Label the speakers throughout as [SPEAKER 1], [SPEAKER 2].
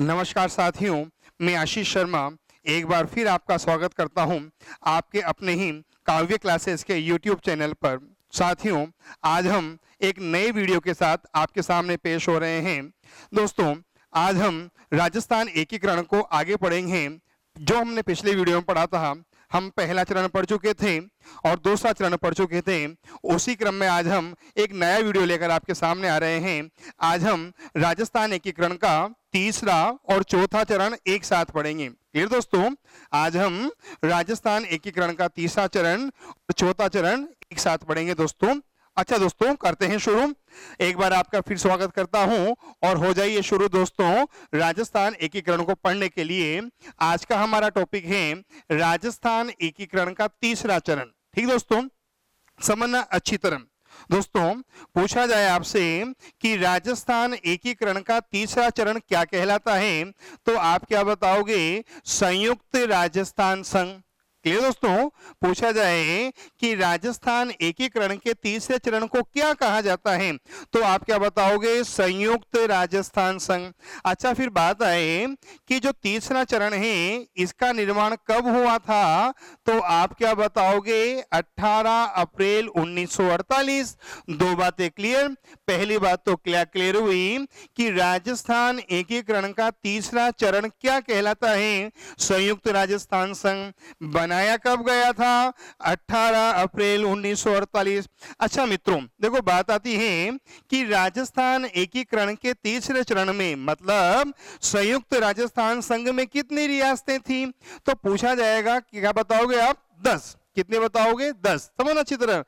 [SPEAKER 1] नमस्कार साथियों मैं आशीष शर्मा एक बार फिर आपका स्वागत करता हूं आपके अपने ही काव्य क्लासेस के यूट्यूब चैनल पर साथियों आज हम एक नए वीडियो के साथ आपके सामने पेश हो रहे हैं दोस्तों आज हम राजस्थान एकीकरण को आगे पढ़ेंगे जो हमने पिछले वीडियो में पढ़ा था हम पहला चरण पढ़ चुके थे और दूसरा चरण पढ़ चुके थे उसी क्रम में आज हम एक नया वीडियो लेकर आपके सामने आ रहे हैं आज हम राजस्थान एकीकरण का तीसरा और चौथा चरण एक साथ पढ़ेंगे क्लियर दोस्तों आज हम राजस्थान एकीकरण का तीसरा चरण और चौथा चरण एक साथ पढ़ेंगे दोस्तों अच्छा दोस्तों करते हैं शुरू एक बार आपका फिर स्वागत करता हूं और हो जाइए शुरू दोस्तों राजस्थान एकीकरण को पढ़ने के लिए आज का हमारा टॉपिक है राजस्थान एकीकरण का तीसरा चरण ठीक दोस्तों समझना अच्छी तरह दोस्तों पूछा जाए आपसे कि राजस्थान एकीकरण का तीसरा चरण क्या कहलाता है तो आप क्या बताओगे संयुक्त राजस्थान संघ इसलिए दोस्तों पूछा जाए कि राजस्थान एकीकरण के तीसरे चरण को क्या कहा जाता है तो आप क्या बताओगे संयुक्त राजस्थान संघ अच्छा फिर बात आए कि जो तीसरा चरण है इसका निर्माण कब हुआ था तो आप क्या बताओगे 18 अप्रैल 1948 दो बातें क्लियर पहली बात तो क्या क्लियर हुई कि राजस्थान एकीकरण का तीसरा चरण क्या कहलाता है संयुक्त राजस्थान संघ बना बनाया कब गया था 18 अप्रैल 1948 अच्छा मित्रों देखो बात आती है कि राजस्थान एकीकरण के तीसरे चरण में मतलब संयुक्त राजस्थान संघ में कितनी रियासतें थी तो पूछा जाएगा कि क्या बताओगे आप दस कितने बताओगे दस समझ तो अच्छी तरह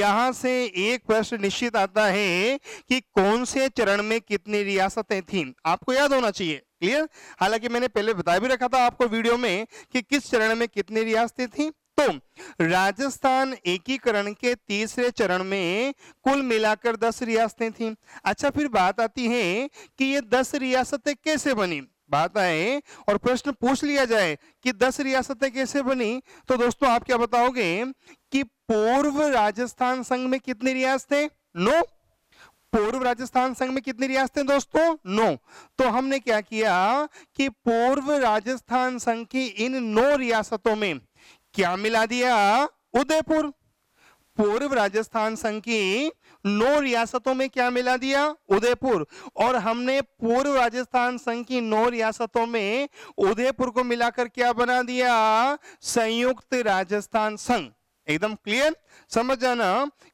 [SPEAKER 1] यहां से एक प्रश्न निश्चित आता है कि कौन से चरण में कितनी रियासतें थी आपको याद होना चाहिए क्लियर हालांकि मैंने पहले बता भी रखा था आपको वीडियो में कि किस चरण में कितनी रियासतें थी तो राजस्थान एकीकरण के तीसरे चरण में कुल मिलाकर दस रियासतें थी अच्छा फिर बात आती है कि ये दस रियासतें कैसे बनी बात आए और प्रश्न पूछ लिया जाए कि दस रियासतें कैसे बनी तो दोस्तों आप क्या बताओगे कि पूर्व राजस्थान संघ में कितनी रियासतें नो no? पूर्व राजस्थान संघ में कितनी रियासतें दोस्तों नौ तो हमने क्या किया कि पूर्व राजस्थान संघ की इन नौ रियासतों में क्या मिला दिया उदयपुर पूर्व राजस्थान संघ की नौ रियासतों में क्या मिला दिया उदयपुर और हमने पूर्व राजस्थान संघ की नौ रियासतों में उदयपुर को मिलाकर क्या बना दिया संयुक्त राजस्थान संघ एकदम क्लियर समझ जाना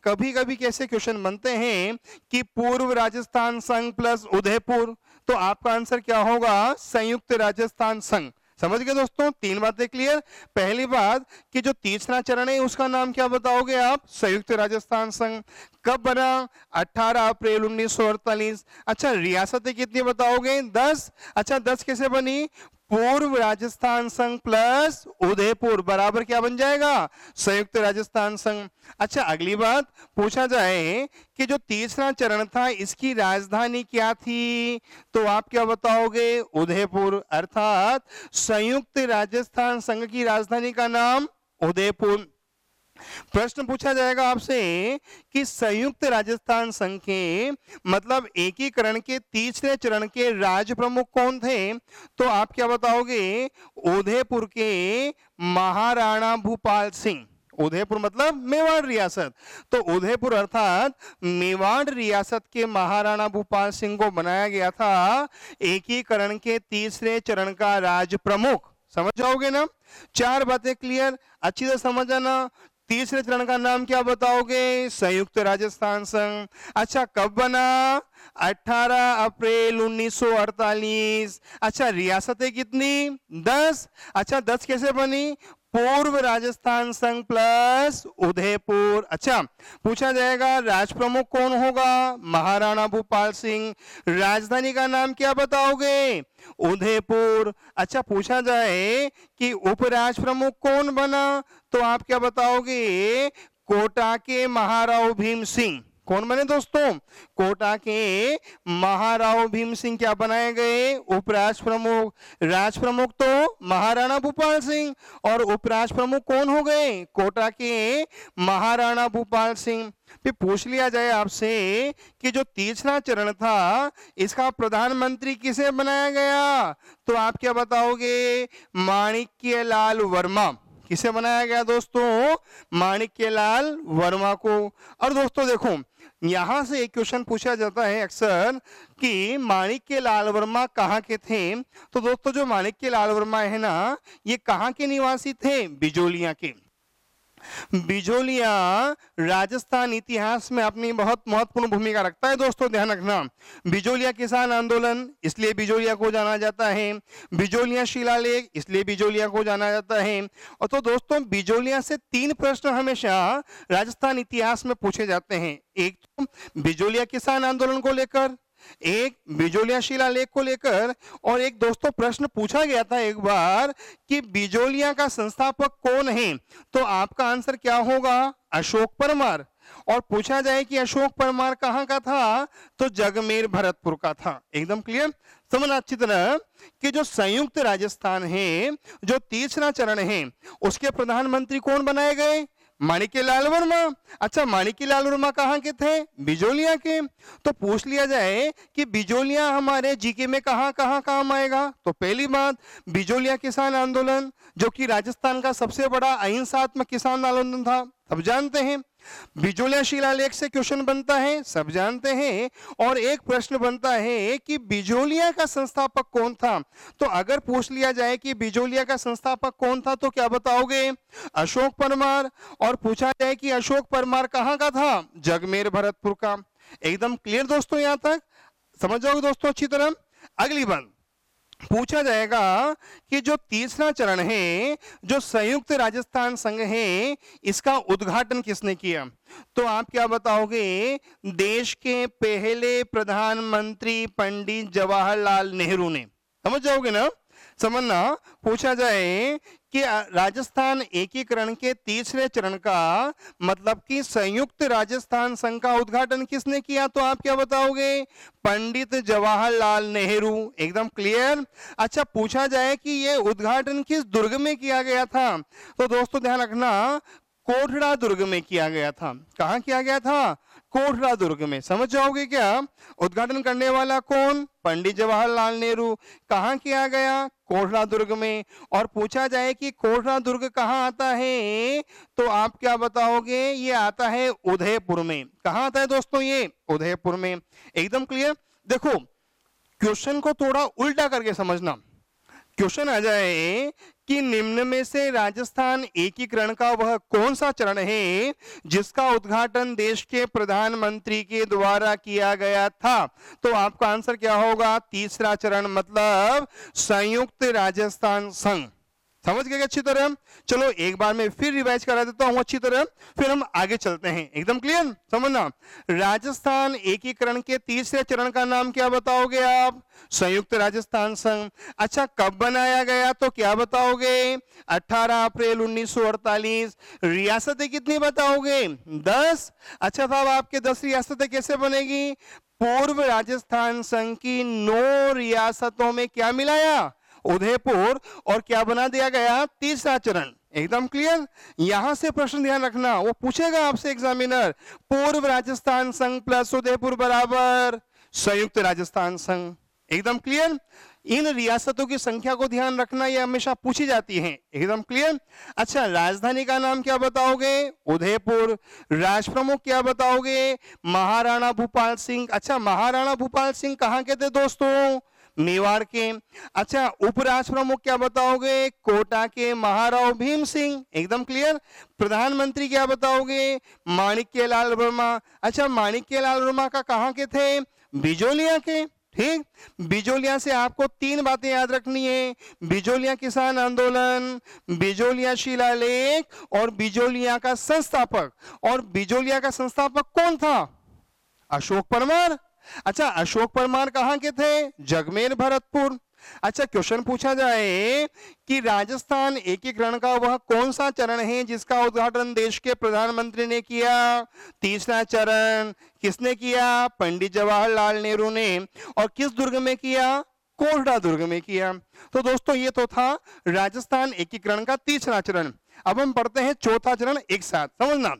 [SPEAKER 1] कभी कभी कैसे क्वेश्चन बनते हैं कि पूर्व राजस्थान संघ प्लस उदयपुर तो आपका आंसर क्या होगा संयुक्त राजस्थान संघ समझ गए दोस्तों तीन बातें क्लियर पहली बात कि जो तीसरा चरण है उसका नाम क्या बताओगे आप संयुक्त राजस्थान संघ कब बना 18 अप्रैल उन्नीस अच्छा रियासतें कितनी बताओगे 10 अच्छा 10 कैसे बनी पूर्व राजस्थान संघ प्लस उदयपुर बराबर क्या बन जाएगा संयुक्त राजस्थान संघ अच्छा अगली बात पूछा जाए कि जो तीसरा चरण था इसकी राजधानी क्या थी तो आप क्या बताओगे उदयपुर अर्थात संयुक्त राजस्थान संघ की राजधानी का नाम उदयपुर प्रश्न पूछा जाएगा आपसे कि संयुक्त राजस्थान संघ के मतलब एकीकरण के तीसरे चरण के राज्य प्रमुख कौन थे तो आप क्या बताओगे उदयपुर के महाराणा भूपाल सिंह उदयपुर मतलब मेवाड़ रियासत तो उदयपुर अर्थात मेवाड़ रियासत के महाराणा भूपाल सिंह को बनाया गया था एकीकरण के तीसरे चरण का राज प्रमुख समझ जाओगे ना चार बातें क्लियर अच्छी तरह समझ आना तीसरे चरण का नाम क्या बताओगे संयुक्त राजस्थान संघ अच्छा कब बना 18 अप्रैल 1948 अच्छा रियासतें कितनी 10 अच्छा 10 कैसे बनी पूर्व राजस्थान संघ प्लस उदयपुर अच्छा पूछा जाएगा राज प्रमुख कौन होगा महाराणा भूपाल सिंह राजधानी का नाम क्या बताओगे उदयपुर अच्छा पूछा जाए कि उपराज प्रमुख कौन बना तो आप क्या बताओगे कोटा के महाराव भीम सिंह कौन बने दोस्तों कोटा के महाराव भीम सिंह क्या बनाए गए उपराज प्रमुख राज प्रमुख तो महाराणा भूपाल सिंह और उपराज प्रमुख कौन हो गए कोटा के महाराणा भूपाल सिंह फिर पूछ लिया जाए आपसे कि जो तीसरा चरण था इसका प्रधानमंत्री किसे बनाया गया तो आप क्या बताओगे माणिक्य लाल वर्मा किसे बनाया गया दोस्तों माणिक्य लाल वर्मा को और दोस्तों देखो यहां से एक क्वेश्चन पूछा जाता है अक्सर कि माणिक्य लाल वर्मा कहाँ के थे तो दोस्तों जो माणिक लाल वर्मा है ना ये कहाँ के निवासी थे बिजोलिया के बिजोलिया राजस्थान इतिहास में अपनी बहुत महत्वपूर्ण भूमिका रखता है दोस्तों ध्यान रखना बिजोलिया किसान आंदोलन इसलिए बिजोलिया को जाना जाता है बिजोलिया शिलालेख इसलिए बिजोलिया को जाना जाता है और तो दोस्तों बिजोलिया से तीन प्रश्न हमेशा राजस्थान इतिहास में पूछे जाते हैं एक तो बिजोलिया किसान आंदोलन को लेकर एक बिजोलिया शिला लेख को लेकर और एक दोस्तों प्रश्न पूछा गया था एक बार कि बिजोलिया का संस्थापक कौन है तो आपका आंसर क्या होगा अशोक परमार और पूछा जाए कि अशोक परमार कहाँ का था तो जगमेर भरतपुर का था एकदम क्लियर समझना अच्छी तरह कि जो संयुक्त राजस्थान है जो तीसरा चरण है उसके प्रधानमंत्री कौन बनाए गए माणिकीलाल वर्मा अच्छा माणिकीलाल वर्मा कहाँ के थे बिजोलिया के तो पूछ लिया जाए कि बिजोलिया हमारे जीके में कहाँ कहाँ काम आएगा तो पहली बात बिजोलिया किसान आंदोलन जो कि राजस्थान का सबसे बड़ा अहिंसात्मक किसान आंदोलन था अब जानते हैं बिजोलिया शिलालेख से क्वेश्चन बनता है सब जानते हैं और एक प्रश्न बनता है कि बिजोलिया का संस्थापक कौन था तो अगर पूछ लिया जाए कि बिजोलिया का संस्थापक कौन था तो क्या बताओगे अशोक परमार और पूछा जाए कि अशोक परमार कहाँ का था जगमेर भरतपुर का एकदम क्लियर दोस्तों यहां तक समझ जाओगे दोस्तों अच्छी तरह अगली बंद पूछा जाएगा कि जो तीसरा चरण है जो संयुक्त राजस्थान संघ है इसका उद्घाटन किसने किया तो आप क्या बताओगे देश के पहले प्रधानमंत्री पंडित जवाहरलाल नेहरू ने समझ जाओगे ना समन्ना पूछा जाए कि राजस्थान एकीकरण के तीसरे चरण का मतलब कि संयुक्त राजस्थान संघ का उद्घाटन किसने किया तो आप क्या बताओगे पंडित जवाहरलाल नेहरू एकदम क्लियर अच्छा पूछा जाए कि यह उद्घाटन किस दुर्ग में किया गया था तो दोस्तों ध्यान रखना कोठड़ा दुर्ग में किया गया था कहा किया गया था कोटला दुर्ग में समझ जाओगे क्या उद्घाटन करने वाला कौन पंडित जवाहरलाल नेहरू कहा किया गया कोटला दुर्ग में और पूछा जाए कि कोटला दुर्ग कहाँ आता है तो आप क्या बताओगे ये आता है उदयपुर में कहा आता है दोस्तों ये उदयपुर में एकदम क्लियर देखो क्वेश्चन को थोड़ा उल्टा करके समझना क्वेश्चन आ जाए कि निम्न में से राजस्थान एकीकरण का वह कौन सा चरण है जिसका उद्घाटन देश के प्रधानमंत्री के द्वारा किया गया था तो आपका आंसर क्या होगा तीसरा चरण मतलब संयुक्त राजस्थान संघ समझ गए अच्छी तरह चलो एक बार में फिर रिवाइज करा देता हूं अच्छी तरह फिर हम आगे चलते हैं एकदम क्लियर समझना राजस्थान एकीकरण के तीसरे चरण का नाम क्या बताओगे आप संयुक्त राजस्थान संघ अच्छा कब बनाया गया तो क्या बताओगे 18 अप्रैल 1948 रियासतें कितनी बताओगे 10 अच्छा साहब आपके 10 रियासतें कैसे बनेगी पूर्व राजस्थान संघ की नौ रियासतों में क्या मिलाया उदयपुर और क्या बना दिया गया तीसरा चरण एकदम क्लियर यहां से प्रश्न ध्यान रखना वो पूछेगा आपसे एग्जामिनर पूर्व राजस्थान संघ प्लस उदयपुर बराबर संयुक्त राजस्थान संघ एकदम क्लियर इन रियासतों की संख्या को ध्यान रखना यह हमेशा पूछी जाती है एकदम क्लियर अच्छा राजधानी का नाम क्या बताओगे उदयपुर राजप्रमुख क्या बताओगे महाराणा भूपाल सिंह अच्छा महाराणा भूपाल सिंह कहाँ के थे दोस्तों मेवाड़ के अच्छा उपराज प्रमुख क्या बताओगे कोटा के महाराव भीम सिंह एकदम क्लियर प्रधानमंत्री क्या बताओगे माणिक्य लाल वर्मा अच्छा माणिक्य लाल वर्मा का कहाँ के थे बिजोलिया के ठीक बिजोलिया से आपको तीन बातें याद रखनी है बिजोलिया किसान आंदोलन बिजोलिया शिलालेख और बिजोलिया का संस्थापक और बिजोलिया का संस्थापक कौन था अशोक परमार अच्छा अशोक परमार कहाँ के थे जगमेर भरतपुर अच्छा क्वेश्चन पूछा जाए कि राजस्थान एकीकरण का वह कौन सा चरण है जिसका उद्घाटन देश के प्रधानमंत्री ने किया तीसरा चरण किसने किया पंडित जवाहरलाल नेहरू ने और किस दुर्ग में किया कोटड़ा दुर्ग में किया तो दोस्तों ये तो था राजस्थान एकीकरण का तीसरा चरण अब हम पढ़ते हैं चौथा चरण एक साथ समझना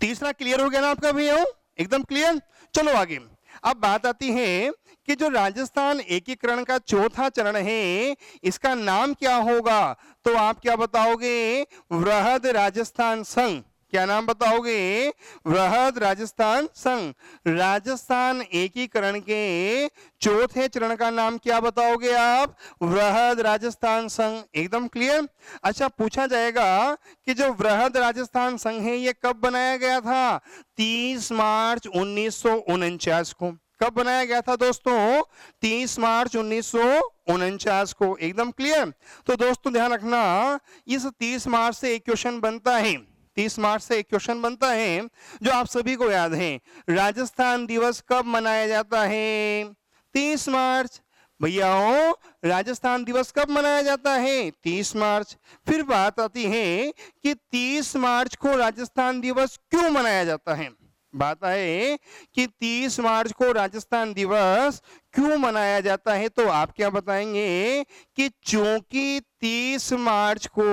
[SPEAKER 1] तीसरा क्लियर हो गया ना आपका भैया एकदम क्लियर चलो आगे अब बात आती है कि जो राजस्थान एकीकरण का चौथा चरण है इसका नाम क्या होगा तो आप क्या बताओगे वृहद राजस्थान संघ क्या नाम बताओगे वृहद राजस्थान संघ राजस्थान एकीकरण के चौथे चरण का नाम क्या बताओगे आप वृहद राजस्थान संघ एकदम क्लियर अच्छा पूछा जाएगा कि जो वृहद राजस्थान संघ है ये कब बनाया गया था 30 मार्च उन्नीस को कब बनाया गया था दोस्तों 30 मार्च उन्नीस को एकदम क्लियर तो दोस्तों ध्यान रखना इस 30 मार्च से एक क्वेश्चन बनता है तीस मार्च से एक क्वेश्चन बनता है जो आप सभी को याद है राजस्थान दिवस कब मनाया जाता है तीस मार्च भैयाओं राजस्थान दिवस कब मनाया जाता है 30 मार्च फिर बात आती है कि 30 मार्च को राजस्थान दिवस क्यों मनाया जाता है बात है कि 30 मार्च को राजस्थान दिवस क्यों मनाया जाता है तो आप क्या बताएंगे कि चूंकि 30 मार्च को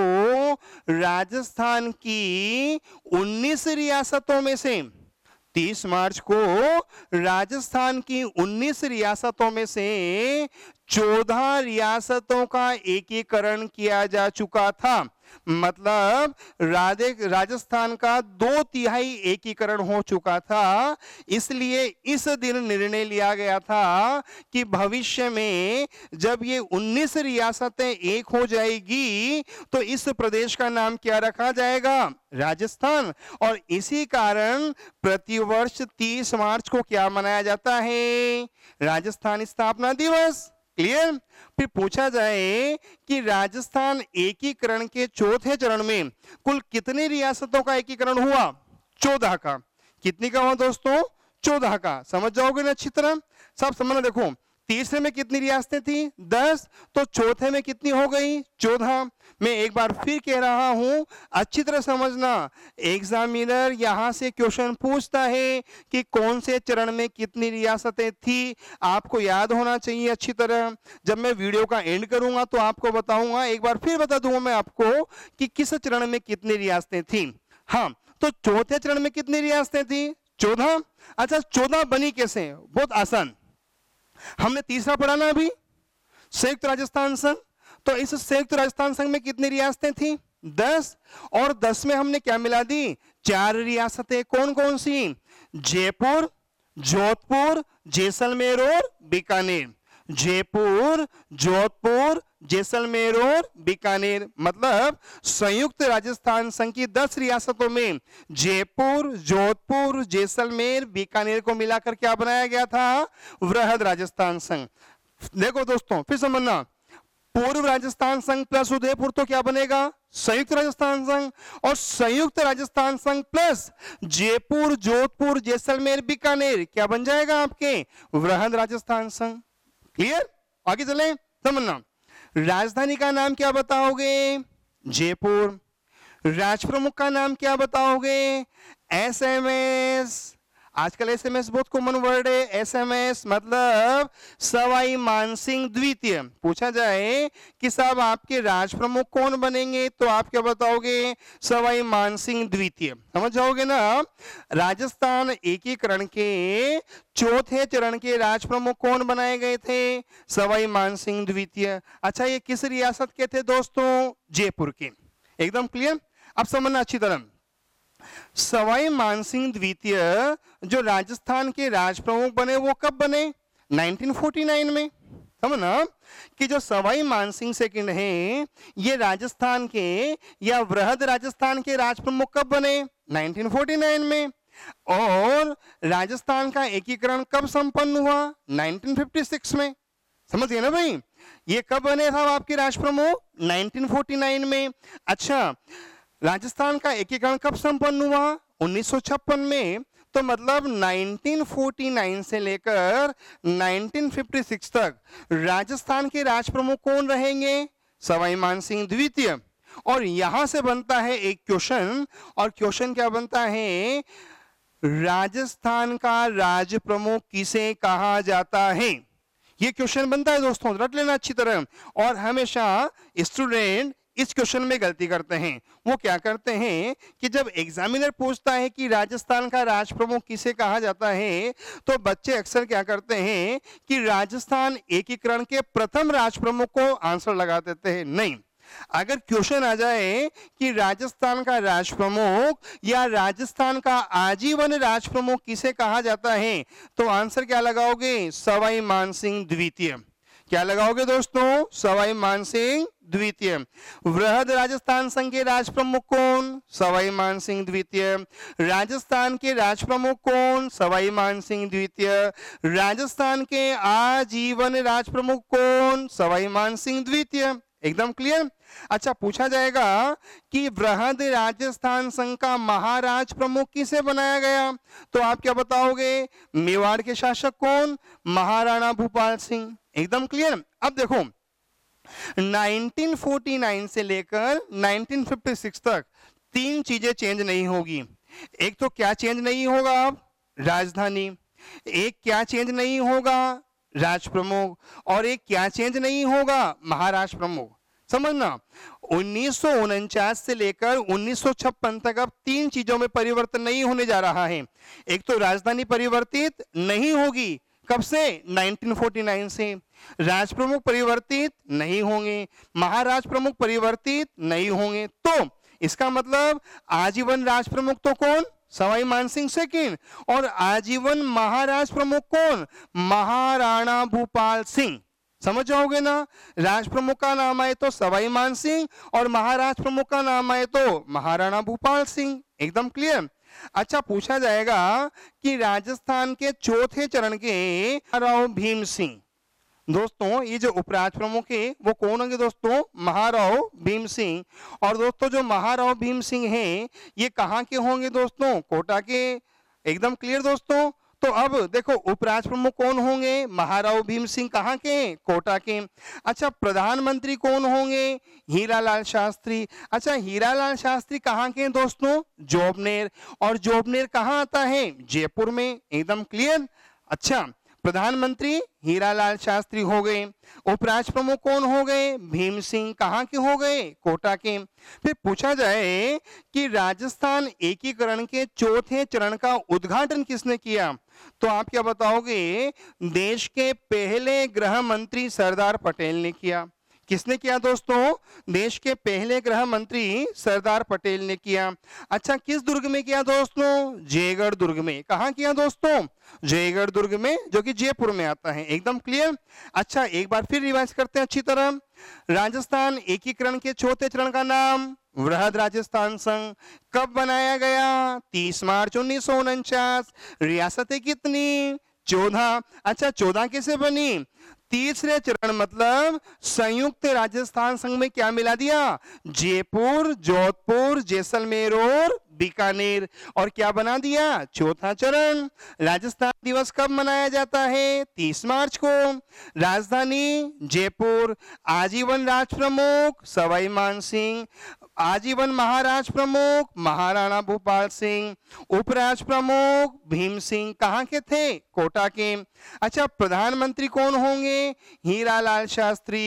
[SPEAKER 1] राजस्थान की 19 रियासतों में से 30 मार्च को राजस्थान की 19 रियासतों में से 14 रियासतों का एकीकरण किया जा चुका था मतलब राजे राजस्थान का दो तिहाई एकीकरण हो चुका था इसलिए इस दिन निर्णय लिया गया था कि भविष्य में जब ये 19 रियासतें एक हो जाएगी तो इस प्रदेश का नाम क्या रखा जाएगा राजस्थान और इसी कारण प्रतिवर्ष 30 मार्च को क्या मनाया जाता है राजस्थान स्थापना दिवस क्लियर फिर पूछा जाए कि राजस्थान एकीकरण के चौथे चरण में कुल कितनी रियासतों का एकीकरण हुआ चौदह का कितनी का हुआ दोस्तों चौदह का समझ जाओगे ना अच्छी तरह सब समझना देखो तीसरे में कितनी रियासतें थी दस तो चौथे में कितनी हो गई चौदह मैं एक बार फिर कह रहा हूं अच्छी तरह समझना एग्जामिनर यहां से क्वेश्चन पूछता है कि कौन से चरण में कितनी रियासतें थी आपको याद होना चाहिए अच्छी तरह जब मैं वीडियो का एंड करूंगा तो आपको बताऊंगा एक बार फिर बता दूंगा मैं आपको कि किस चरण में कितनी रियासतें थी हाँ तो चौथे चरण में कितनी रियासतें थी चौदह अच्छा चौदह बनी कैसे बहुत आसान हमने तीसरा पढ़ा ना अभी संयुक्त राजस्थान संघ तो इस संयुक्त राजस्थान संघ में कितनी रियासतें थी दस और दस में हमने क्या मिला दी चार रियासतें कौन कौन सी जयपुर जोधपुर जैसलमेर और बीकानेर जयपुर जोधपुर जैसलमेर और बीकानेर मतलब संयुक्त राजस्थान संघ की दस रियासतों में जयपुर जोधपुर जैसलमेर बीकानेर को मिलाकर क्या बनाया गया था वृहद राजस्थान संघ देखो दोस्तों फिर समझना पूर्व राजस्थान संघ प्लस उदयपुर तो क्या बनेगा संयुक्त राजस्थान संघ और संयुक्त राजस्थान संघ प्लस जयपुर जोधपुर जैसलमेर बीकानेर क्या बन जाएगा आपके वृहद राजस्थान संघ क्लियर आगे चले समझना राजधानी का नाम क्या बताओगे जयपुर राजप्रमुख का नाम क्या बताओगे एस एम एस आजकल एसएमएस बहुत कॉमन वर्ड है एसएमएस मतलब सवाई मानसिंह द्वितीय पूछा जाए कि साहब आपके राज प्रमुख कौन बनेंगे तो आप क्या बताओगे सवाई मानसिंह द्वितीय समझ जाओगे ना राजस्थान एकीकरण के चौथे चरण के राज प्रमुख कौन बनाए गए थे सवाई मानसिंह द्वितीय अच्छा ये किस रियासत के थे दोस्तों जयपुर के एकदम क्लियर अब समझना अच्छी तरह सवाई मानसिंह द्वितीय जो राजस्थान के राजप्रमुख बने वो कब बने 1949 में समझ ना कि जो सवाई मानसिंह सेकंड हैं ये राजस्थान के या वृहद राजस्थान के राजप्रमुख कब बने 1949 में और राजस्थान का एकीकरण कब संपन्न हुआ 1956 में समझिए ना भाई ये कब बने साहब आपके राजप्रमुख 1949 में अच्छा राजस्थान का एकीकरण कब संपन्न हुआ 1956 में तो मतलब 1949 से लेकर 1956 तक राजस्थान के राजप्रमुख कौन रहेंगे सवाई मान सिंह द्वितीय और यहां से बनता है एक क्वेश्चन और क्वेश्चन क्या बनता है राजस्थान का राज प्रमुख किसे कहा जाता है ये क्वेश्चन बनता है दोस्तों रट लेना अच्छी तरह और हमेशा स्टूडेंट इस क्वेश्चन में गलती करते हैं वो क्या करते हैं कि जब एग्जामिनर पूछता है कि राजस्थान का राज प्रमुख किसे कहा जाता है तो बच्चे अक्सर क्या करते हैं कि राजस्थान एकीकरण के प्रथम राज प्रमुख को आंसर लगा देते हैं नहीं अगर क्वेश्चन आ जाए कि राजस्थान का राज प्रमुख या राजस्थान का आजीवन राज प्रमुख किसे कहा जाता है तो आंसर क्या लगाओगे सवाई मान सिंह द्वितीय क्या लगाओगे दोस्तों सवाई मान सिंह द्वितीय वृहद राजस्थान संघ के राज प्रमुख कौन सवाई मान सिंह द्वितीय राजस्थान के राज प्रमुख कौन सवाई मान सिंह द्वितीय राजस्थान के आजीवन राज प्रमुख कौन सवाई मान सिंह द्वितीय एकदम क्लियर अच्छा पूछा जाएगा कि वृहद राजस्थान संघ का महाराज प्रमुख किसे बनाया गया तो आप क्या बताओगे मेवाड़ के शासक कौन महाराणा भूपाल सिंह एकदम क्लियर अब देखो 1949 से लेकर 1956 तक तीन चीजें चेंज नहीं होगी एक तो क्या चेंज नहीं होगा अब राजधानी एक क्या चेंज नहीं होगा राज प्रमुख और एक क्या चेंज नहीं होगा महाराज प्रमुख समझना उन्नीस से लेकर 1956 तक अब तीन चीजों में परिवर्तन नहीं होने जा रहा है एक तो राजधानी परिवर्तित नहीं होगी कब से 1949 से राज प्रमुख परिवर्तित नहीं होंगे महाराज प्रमुख परिवर्तित नहीं होंगे तो इसका मतलब आजीवन राज प्रमुख तो कौन सवाई मानसिंह किन और आजीवन महाराज प्रमुख कौन महाराणा भूपाल सिंह समझ जाओगे ना राज प्रमुख का नाम आए तो सवाई मान सिंह और महाराज प्रमुख का नाम आए तो महाराणा भूपाल सिंह एकदम क्लियर अच्छा पूछा जाएगा कि राजस्थान के चौथे चरण के राव भीम सिंह दोस्तों ये जो उपराज प्रमुख है वो कौन होंगे दोस्तों महाराव भीम सिंह और दोस्तों जो महाराव भीम सिंह हैं ये कहाँ के होंगे दोस्तों कोटा के एकदम क्लियर दोस्तों तो अब देखो उपराज प्रमुख कौन होंगे महाराव भीम सिंह कहाँ के हैं कोटा के अच्छा प्रधानमंत्री कौन होंगे हीरालाल शास्त्री अच्छा हीरालाल शास्त्री कहाँ के हैं दोस्तों जोबनेर और जोबनेर कहाँ आता है जयपुर में एकदम क्लियर अच्छा प्रधानमंत्री हीरालाल शास्त्री हो गए उपराज प्रमुख कौन हो गए भीम सिंह कहाँ के हो गए कोटा के फिर पूछा जाए कि राजस्थान एकीकरण के चौथे चरण का उद्घाटन किसने किया तो आप क्या बताओगे देश के पहले गृह मंत्री सरदार पटेल ने किया किसने किया दोस्तों देश के पहले गृह मंत्री सरदार पटेल ने किया अच्छा किस दुर्ग में किया दोस्तों जयगढ़ दुर्ग में कहा किया दोस्तों जयगढ़ दुर्ग में जो कि जयपुर में आता है एकदम क्लियर अच्छा एक बार फिर रिवाइज करते हैं अच्छी तरह राजस्थान एकीकरण के चौथे चरण का नाम वृहद राजस्थान संघ कब बनाया गया 30 मार्च उन्नीस रियासतें कितनी चौदह अच्छा चौदह कैसे बनी तीसरे चरण मतलब संयुक्त राजस्थान संघ में क्या मिला दिया जयपुर जोधपुर जैसलमेर और बीकानेर और क्या बना दिया चौथा चरण राजस्थान दिवस कब मनाया जाता है तीस मार्च को राजधानी जयपुर आजीवन राज प्रमुख सवाई मान सिंह आजीवन महाराज प्रमुख महाराणा भूपाल सिंह उपराज प्रमुख भीम सिंह कहाँ के थे कोटा के अच्छा प्रधानमंत्री कौन होंगे हीरा लाल शास्त्री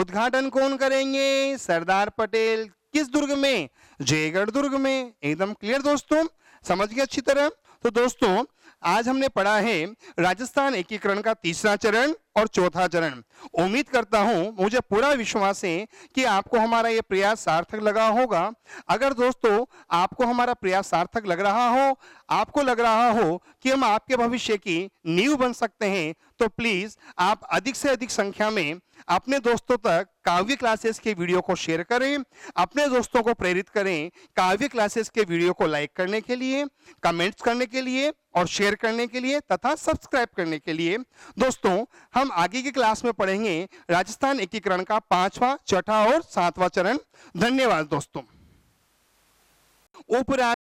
[SPEAKER 1] उद्घाटन कौन करेंगे सरदार पटेल किस दुर्ग में जयगढ़ दुर्ग में एकदम क्लियर दोस्तों समझ गए अच्छी तरह तो दोस्तों आज हमने पढ़ा है राजस्थान एकीकरण का तीसरा चरण और चौथा चरण उम्मीद करता हूं मुझे पूरा विश्वास है कि आपको हमारा ये प्रयास सार्थक लगा होगा अगर दोस्तों आपको हमारा प्रयास सार्थक लग रहा हो आपको लग रहा हो कि हम आपके भविष्य की नींव बन सकते हैं तो प्लीज़ आप अधिक से अधिक संख्या में अपने दोस्तों तक काव्य क्लासेस के वीडियो को शेयर करें अपने दोस्तों को प्रेरित करें काव्य क्लासेस के वीडियो को लाइक करने के लिए कमेंट्स करने के लिए और शेयर करने के लिए तथा सब्सक्राइब करने के लिए दोस्तों हम आगे की क्लास में पढ़ेंगे राजस्थान एकीकरण का पांचवा छठा और सातवां चरण धन्यवाद दोस्तों उपराज